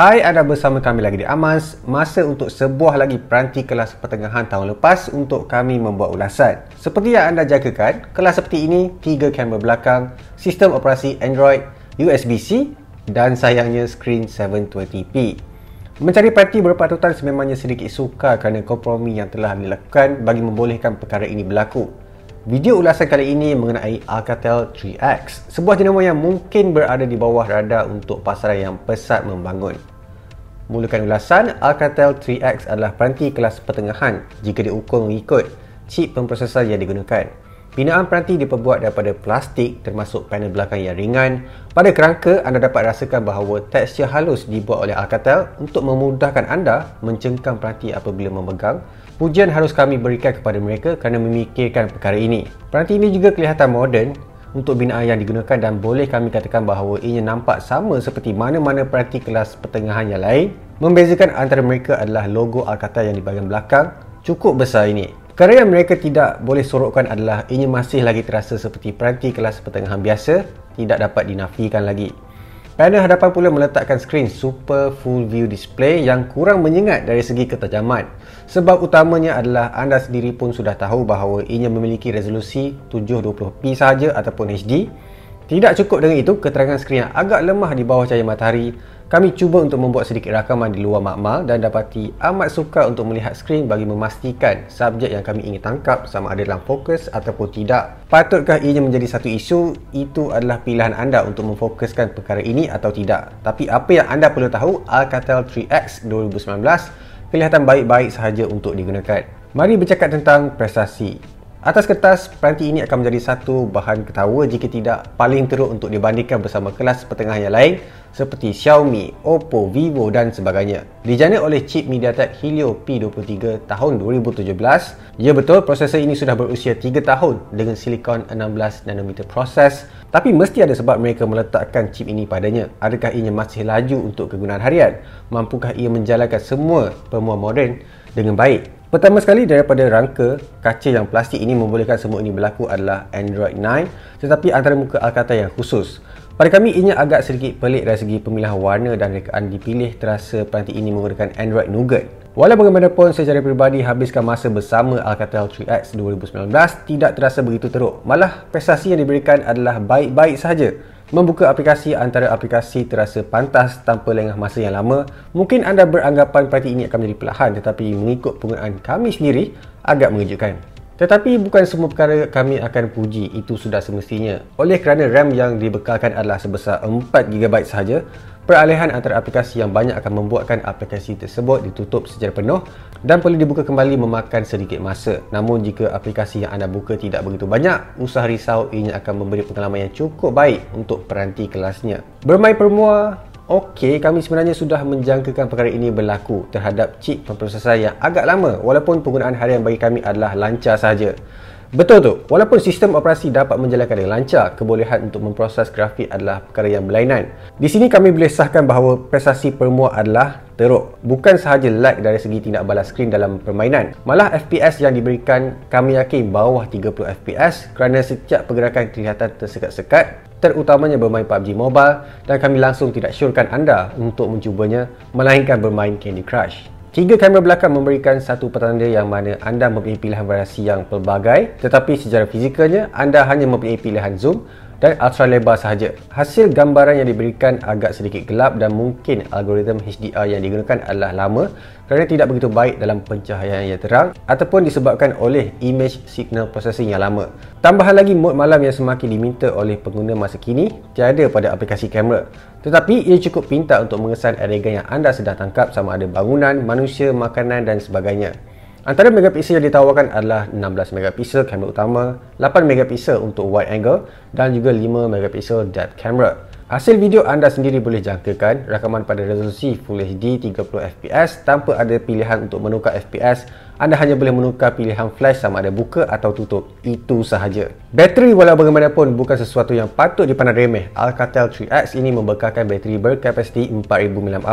Hai, anda bersama kami lagi di Amaz. Masa untuk sebuah lagi peranti kelas pertengahan tahun lepas untuk kami membuat ulasan. Seperti yang anda jagakan, kelas seperti ini, tiga kamera belakang, sistem operasi Android, USB-C dan sayangnya skrin 720p. Mencari peranti berpatutan sememangnya sedikit sukar kerana kompromi yang telah dilakukan bagi membolehkan perkara ini berlaku. Video ulasan kali ini mengenai Alcatel 3X, sebuah jenama yang mungkin berada di bawah radar untuk pasaran yang pesat membangun. Mulakan ulasan, Alcatel 3X adalah peranti kelas pertengahan jika diukur mengikut chip pemprosesor yang digunakan. Binaan peranti diperbuat daripada plastik termasuk panel belakang yang ringan. Pada kerangka, anda dapat rasakan bahawa tekstur halus dibuat oleh Alcatel untuk memudahkan anda mencengkam peranti apabila memegang. Pujian harus kami berikan kepada mereka kerana memikirkan perkara ini. Peranti ini juga kelihatan moden untuk binaan yang digunakan dan boleh kami katakan bahawa ia nampak sama seperti mana-mana peranti kelas pertengahan yang lain. Membezakan antara mereka adalah logo Alcatel yang di bahagian belakang cukup besar ini. Perkara yang mereka tidak boleh sorokkan adalah ini masih lagi terasa seperti peranti kelas pertengahan biasa, tidak dapat dinafikan lagi. Panel hadapan pula meletakkan skrin super full view display yang kurang menyengat dari segi ketajaman. Sebab utamanya adalah anda sendiri pun sudah tahu bahawa ini memiliki resolusi 720p sahaja ataupun HD tidak cukup dengan itu, keterangan skrin yang agak lemah di bawah cahaya matahari, kami cuba untuk membuat sedikit rakaman di luar makmal dan dapati amat sukar untuk melihat skrin bagi memastikan subjek yang kami ingin tangkap sama ada dalam fokus ataupun tidak. Patutkah ianya menjadi satu isu? Itu adalah pilihan anda untuk memfokuskan perkara ini atau tidak. Tapi apa yang anda perlu tahu, Alcatel 3X 2019 kelihatan baik-baik sahaja untuk digunakan. Mari bercakap tentang prestasi. Atas kertas, peranti ini akan menjadi satu bahan ketawa jika tidak paling teruk untuk dibandingkan bersama kelas pertengah yang lain seperti Xiaomi, Oppo, Vivo dan sebagainya. Dijana oleh chip MediaTek Helio P23 tahun 2017, ya betul prosesor ini sudah berusia 3 tahun dengan silikon 16 nanometer proses, tapi mesti ada sebab mereka meletakkan chip ini padanya. Adakah ia masih laju untuk kegunaan harian? Mampukah ia menjalankan semua permohonan moden dengan baik? Pertama sekali daripada rangka kaca yang plastik ini membolehkan semua ini berlaku adalah Android 9 tetapi antara muka Alcatel yang khusus. Pada kami ini agak sedikit pelik dari segi pemilihan warna dan rekaan dipilih terasa peranti ini menggunakan Android Nougat. Walau bagaimanapun secara peribadi habiskan masa bersama Alcatel 3X 2019 tidak terasa begitu teruk. Malah prestasi yang diberikan adalah baik-baik sahaja. Membuka aplikasi antara aplikasi terasa pantas tanpa lengah masa yang lama. Mungkin anda beranggapan parti ini akan menjadi perlahan tetapi mengikut penggunaan kami sendiri agak mengejutkan. Tetapi bukan semua perkara kami akan puji, itu sudah semestinya. Oleh kerana RAM yang dibekalkan adalah sebesar 4GB sahaja, Peralihan antara aplikasi yang banyak akan membuatkan aplikasi tersebut ditutup secara penuh dan perlu dibuka kembali memakan sedikit masa. Namun jika aplikasi yang anda buka tidak begitu banyak, usah risau ini akan memberi pengalaman yang cukup baik untuk peranti kelasnya. Bermain permua, okey kami sebenarnya sudah menjangkakan perkara ini berlaku terhadap cik pemprosesan yang agak lama walaupun penggunaan harian bagi kami adalah lancar sahaja. Betul tu. Walaupun sistem operasi dapat menjalankan dengan lancar, kebolehan untuk memproses grafik adalah perkara yang berlainan. Di sini kami boleh sahkan bahawa prestasi permuah adalah teruk. Bukan sahaja lag dari segi tindak balas skrin dalam permainan. Malah FPS yang diberikan kami yakin bawah 30 FPS kerana setiap pergerakan kelihatan tersekat-sekat terutamanya bermain PUBG Mobile dan kami langsung tidak syorkan anda untuk mencubanya melainkan bermain Candy Crush. Tiga kamera belakang memberikan satu petanda yang mana anda mempunyai pilihan variasi yang pelbagai tetapi secara fizikalnya anda hanya mempunyai pilihan zoom dan ultra lebar sahaja. Hasil gambaran yang diberikan agak sedikit gelap dan mungkin algoritma HDR yang digunakan adalah lama kerana tidak begitu baik dalam pencahayaan yang terang ataupun disebabkan oleh image signal processing yang lama. Tambahan lagi mode malam yang semakin diminta oleh pengguna masa kini tiada pada aplikasi kamera. Tetapi ia cukup pintar untuk mengesan adegan yang anda sedang tangkap sama ada bangunan, manusia, makanan dan sebagainya. Antara megapiksel yang ditawarkan adalah 16 megapiksel kamera utama, 8 megapiksel untuk wide angle dan juga 5 megapiksel depth camera. Hasil video anda sendiri boleh jangkakan rakaman pada resolusi Full HD 30fps tanpa ada pilihan untuk menukar fps anda hanya boleh menukar pilihan flash sama ada buka atau tutup. Itu sahaja. Bateri walau bagaimanapun bukan sesuatu yang patut dipandang remeh. Alcatel 3X ini membekalkan bateri berkapasiti 4000 mAh.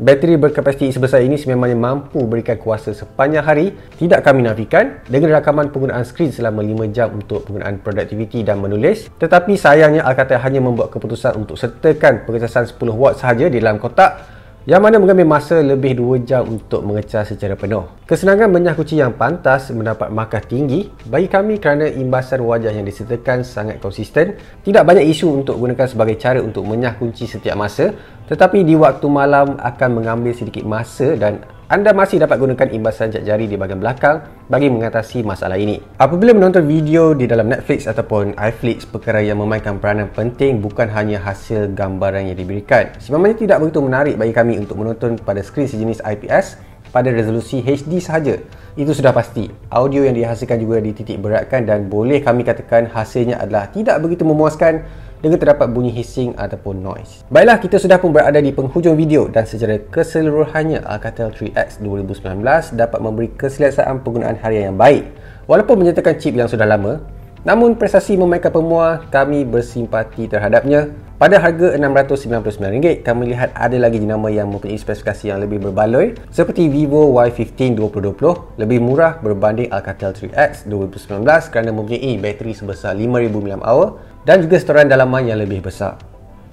Bateri berkapasiti sebesar ini sememangnya mampu berikan kuasa sepanjang hari, tidak kami nafikan, dengan rakaman penggunaan skrin selama 5 jam untuk penggunaan produktiviti dan menulis. Tetapi sayangnya Alcatel hanya membuat keputusan untuk sertakan pengecasan 10W sahaja di dalam kotak yang mana mengambil masa lebih 2 jam untuk mengecas secara penuh. Kesenangan menyah kucing yang pantas mendapat markah tinggi bagi kami kerana imbasan wajah yang disertakan sangat konsisten. Tidak banyak isu untuk gunakan sebagai cara untuk menyah kunci setiap masa tetapi di waktu malam akan mengambil sedikit masa dan anda masih dapat gunakan imbasan jejak jari di bahagian belakang bagi mengatasi masalah ini. Apabila menonton video di dalam Netflix ataupun iFlix, perkara yang memainkan peranan penting bukan hanya hasil gambaran yang diberikan. Sebenarnya tidak begitu menarik bagi kami untuk menonton pada skrin sejenis IPS pada resolusi HD sahaja. Itu sudah pasti. Audio yang dihasilkan juga dititik beratkan dan boleh kami katakan hasilnya adalah tidak begitu memuaskan dengan terdapat bunyi hissing ataupun noise. Baiklah, kita sudah pun berada di penghujung video dan secara keseluruhannya Alcatel 3X 2019 dapat memberi keselesaan penggunaan harian yang baik. Walaupun menyertakan chip yang sudah lama, Namun prestasi memainkan pemua kami bersimpati terhadapnya. Pada harga RM699, kami lihat ada lagi jenama yang mempunyai spesifikasi yang lebih berbaloi seperti Vivo Y15 2020 lebih murah berbanding Alcatel 3X 2019 kerana mempunyai bateri sebesar 5000 mAh dan juga storan dalaman yang lebih besar.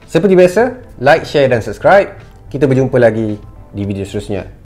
Seperti biasa, like, share dan subscribe. Kita berjumpa lagi di video seterusnya.